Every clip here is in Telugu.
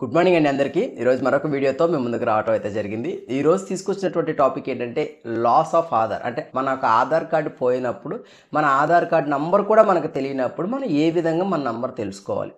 గుడ్ మార్నింగ్ అండి అందరికీ ఈరోజు మరొక వీడియోతో మేము ముందుకు రావటం అయితే జరిగింది ఈ రోజు తీసుకొచ్చినటువంటి టాపిక్ ఏంటంటే లాస్ ఆఫ్ ఆధార్ అంటే మన యొక్క ఆధార్ కార్డు పోయినప్పుడు మన ఆధార్ కార్డు నంబర్ కూడా మనకు తెలియనప్పుడు మనం ఏ విధంగా మన నంబర్ తెలుసుకోవాలి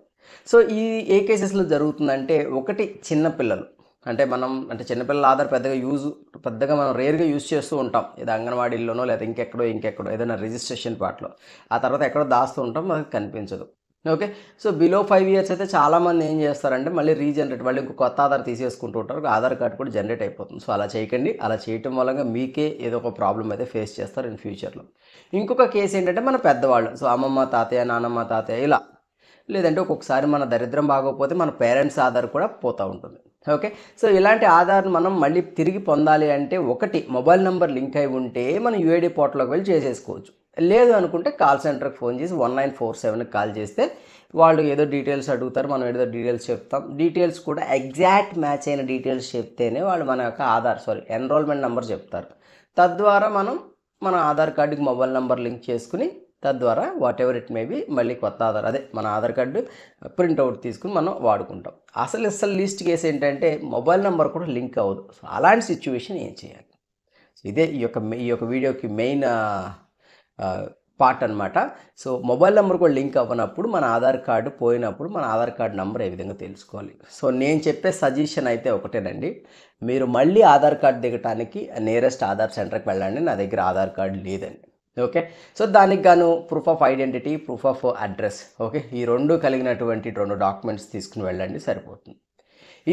సో ఈ ఏ కేసెస్లో జరుగుతుందంటే ఒకటి చిన్నపిల్లలు అంటే మనం అంటే చిన్నపిల్లల ఆధార్ పెద్దగా యూజ్ పెద్దగా మనం రేర్గా యూజ్ చేస్తూ ఉంటాం ఏదో అంగన్వాడీల్లోనో లేదా ఇంకెక్కడో ఇంకెక్కడో ఏదైనా రిజిస్ట్రేషన్ పార్ట్లో ఆ తర్వాత ఎక్కడో దాస్తూ ఉంటాం మనకు కనిపించదు okay so below five years అయితే చాలామంది ఏం చేస్తారంటే మళ్ళీ రీజనరేట్ వాళ్ళు ఇంకో కొత్త ఆధార్ తీసేసుకుంటూ ఉంటారు ఆధార్ కార్డు కూడా జనరేట్ అయిపోతుంది సో అలా చేయకండి అలా చేయటం వల్ల మీకే ఏదో ఒక ప్రాబ్లం అయితే ఫేస్ చేస్తారు ఇన్ ఫ్యూచర్లో ఇంకొక కేసు ఏంటంటే మన పెద్దవాళ్ళు సో అమ్మమ్మ తాతయ్య నానమ్మ తాతయ్య ఇలా లేదంటే ఒక్కొక్కసారి మన దరిద్రం బాగోకపోతే మన పేరెంట్స్ ఆధార్ కూడా పోతూ ఉంటుంది ఓకే సో ఇలాంటి ఆధార్ మనం మళ్ళీ తిరిగి పొందాలి అంటే ఒకటి మొబైల్ నెంబర్ లింక్ అయి ఉంటే మనం యూఏడి పోర్టల్లోకి వెళ్ళి చేసేసుకోవచ్చు లేదు అనుకుంటే కాల్ సెంటర్కి ఫోన్ చేసి వన్ నైన్ ఫోర్ సెవెన్కి కాల్ చేస్తే వాళ్ళు ఏదో డీటెయిల్స్ అడుగుతారు మనం ఏదో డీటెయిల్స్ చెప్తాం డీటెయిల్స్ కూడా ఎగ్జాక్ట్ మ్యాచ్ అయిన డీటెయిల్స్ చెప్తేనే వాళ్ళు మన యొక్క ఆధార్ సారీ ఎన్రోల్మెంట్ నెంబర్ చెప్తారు తద్వారా మనం మన ఆధార్ కార్డుకి మొబైల్ నెంబర్ లింక్ చేసుకుని తద్వారా whatever it may be మళ్ళీ కొత్త ఆధార్ అదే మన ఆధార్ కార్డు ప్రింట్అవుట్ తీసుకుని మనం వాడుకుంటాం అసలు అసలు లిస్ట్ కేసు ఏంటంటే మొబైల్ నెంబర్ కూడా లింక్ అవ్వదు సో అలాంటి సిచ్యువేషన్ ఏం చేయాలి ఇదే ఈ యొక్క ఈ యొక్క వీడియోకి మెయిన్ పార్ట్ అనమాట సో మొబైల్ నెంబర్ కూడా లింక్ అవ్వనప్పుడు మన ఆధార్ కార్డు పోయినప్పుడు మన ఆధార్ కార్డు నెంబర్ ఏ విధంగా తెలుసుకోవాలి సో నేను చెప్పే సజెషన్ అయితే ఒకటేనండి మీరు మళ్ళీ ఆధార్ కార్డు దిగటానికి నియరెస్ట్ ఆధార్ సెంటర్కి వెళ్ళండి నా దగ్గర ఆధార్ కార్డు లేదండి ఓకే సో దానికి గాను proof of identity proof of address okay ఈ రెండు కలిగినటువంటి రెండు డాక్యుమెంట్స్ తీసుకుని వెళ్ళండి సరిపోతుంది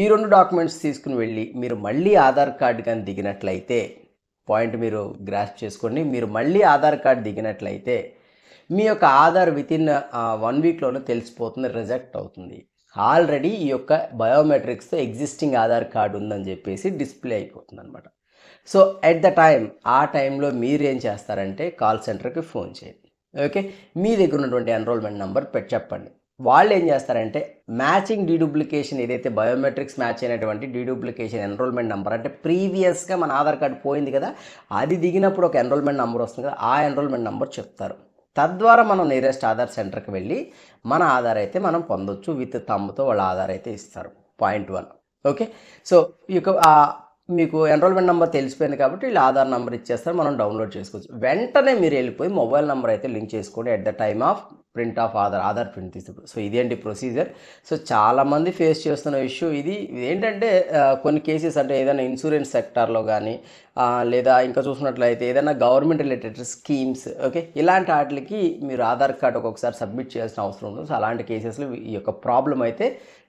ఈ రెండు డాక్యుమెంట్స్ తీసుకుని వెళ్ళి మీరు మళ్ళీ ఆధార్ కార్డు కానీ దిగినట్లయితే పాయింట్ మీరు గ్రాస్ప్ చేసుకోండి మీరు మళ్ళీ ఆధార్ కార్డ్ దిగినట్లయితే మీ యొక్క ఆధార్ వితిన్ వన్ వీక్లోనే తెలిసిపోతుంది రిజెక్ట్ అవుతుంది ఆల్రెడీ ఈ యొక్క బయోమెట్రిక్స్తో ఎగ్జిస్టింగ్ ఆధార్ కార్డు ఉందని చెప్పేసి డిస్ప్లే అయిపోతుంది అనమాట సో ఎట్ ద టైం ఆ టైంలో మీరు ఏం చేస్తారంటే కాల్ సెంటర్కి ఫోన్ చేయండి ఓకే మీ దగ్గర ఉన్నటువంటి ఎన్రోల్మెంట్ నెంబర్ పెట్టి చెప్పండి వాళ్ళు ఏం చేస్తారంటే మ్యాచింగ్ డీడూప్లికేషన్ ఏదైతే బయోమెట్రిక్స్ మ్యాచ్ అయినటువంటి డీడూప్లికేషన్ ఎన్రోల్మెంట్ నెంబర్ అంటే ప్రీవియస్గా మన ఆధార్ కార్డు పోయింది కదా అది దిగినప్పుడు ఒక ఎన్రోల్మెంట్ నెంబర్ వస్తుంది కదా ఆ ఎన్రోల్మెంట్ నెంబర్ చెప్తారు తద్వారా మనం నియరెస్ట్ ఆధార్ సెంటర్కి వెళ్ళి మన ఆధార్ అయితే మనం పొందొచ్చు విత్ తమ్ముతో వాళ్ళ ఆధార్ అయితే ఇస్తారు పాయింట్ వన్ ఓకే సో ఈ యొక్క మీకు ఎన్రోల్మెంట్ నెంబర్ తెలిసిపోయింది కాబట్టి వీళ్ళు ఆధార్ నెంబర్ ఇచ్చేస్తారు మనం డౌన్లోడ్ చేసుకోవచ్చు వెంటనే మీరు వెళ్ళిపోయి మొబైల్ నెంబర్ అయితే లింక్ చేసుకోండి at the time of print of Aadhaar Aadhaar print తీసుకుంటారు సో ఇదేంటి ప్రొసీజర్ సో చాలామంది ఫేస్ చేస్తున్న ఇష్యూ ఇది ఏంటంటే కొన్ని కేసెస్ అంటే ఏదైనా ఇన్సూరెన్స్ సెక్టార్లో కానీ లేదా ఇంకా చూసినట్లయితే ఏదైనా గవర్నమెంట్ రిలేటెడ్ స్కీమ్స్ ఓకే ఇలాంటి వాటికి మీరు ఆధార్ కార్డు ఒక్కొక్కసారి సబ్మిట్ చేయాల్సిన అవసరం ఉంటుంది సో అలాంటి కేసెస్లో ఈ యొక్క ప్రాబ్లం అయితే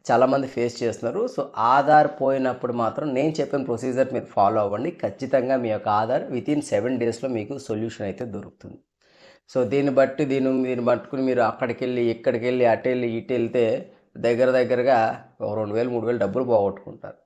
చాలామంది ఫేస్ చేస్తున్నారు సో ఆధార్ పోయినప్పుడు మాత్రం నేను చెప్పిన ప్రొసీజర్ మీరు ఫాలో అవ్వండి ఖచ్చితంగా మీ యొక్క ఆధార్ వితిన్ సెవెన్ డేస్లో మీకు సొల్యూషన్ అయితే దొరుకుతుంది సో దీన్ని బట్టి దీని దీన్ని పట్టుకుని మీరు అక్కడికి వెళ్ళి ఇక్కడికి వెళ్ళి అటు వెళ్ళి ఇటు వెళ్తే దగ్గర దగ్గరగా ఒక రెండు వేలు మూడు వేలు డబ్బులు పోగొట్టుకుంటారు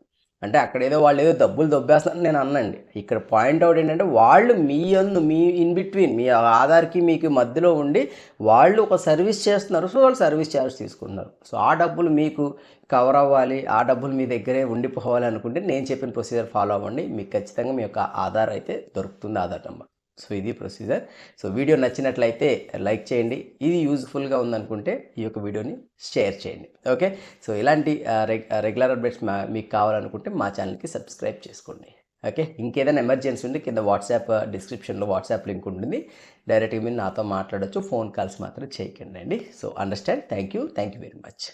అంటే అక్కడ ఏదో వాళ్ళు ఏదో డబ్బులు దొబ్బేస్తారని నేను అన్నండి ఇక్కడ పాయింట్ అవుట్ ఏంటంటే వాళ్ళు మీ అందు మీ ఇన్ బిట్వీన్ మీ ఆధార్కి మీకు మధ్యలో ఉండి వాళ్ళు ఒక సర్వీస్ చేస్తున్నారు సో వాళ్ళు సర్వీస్ ఛార్జ్ తీసుకుంటున్నారు సో ఆ డబ్బులు మీకు కవర్ అవ్వాలి ఆ డబ్బులు మీ దగ్గరే ఉండిపోవాలి అనుకుంటే నేను చెప్పిన ప్రొసీజర్ ఫాలో అవ్వండి మీకు ఖచ్చితంగా మీ యొక్క ఆధార్ అయితే దొరుకుతుంది ఆధార్ నెంబర్ సో ఇది ప్రొసీజర్ సో వీడియో నచ్చినట్లయితే లైక్ చేయండి ఇది యూజ్ఫుల్గా ఉందనుకుంటే ఈ యొక్క వీడియోని షేర్ చేయండి ఓకే సో ఇలాంటి రెగ్యులర్ అప్డేట్స్ మీకు కావాలనుకుంటే మా ఛానల్కి సబ్స్క్రైబ్ చేసుకోండి ఓకే ఇంకేదైనా ఎమర్జెన్సీ ఉంటే కింద వాట్సాప్ డిస్క్రిప్షన్లో వాట్సాప్ లింక్ ఉంటుంది డైరెక్ట్గా మీరు నాతో మాట్లాడచ్చు ఫోన్ కాల్స్ మాత్రం చేయకండి అండి so understand thank you thank you very much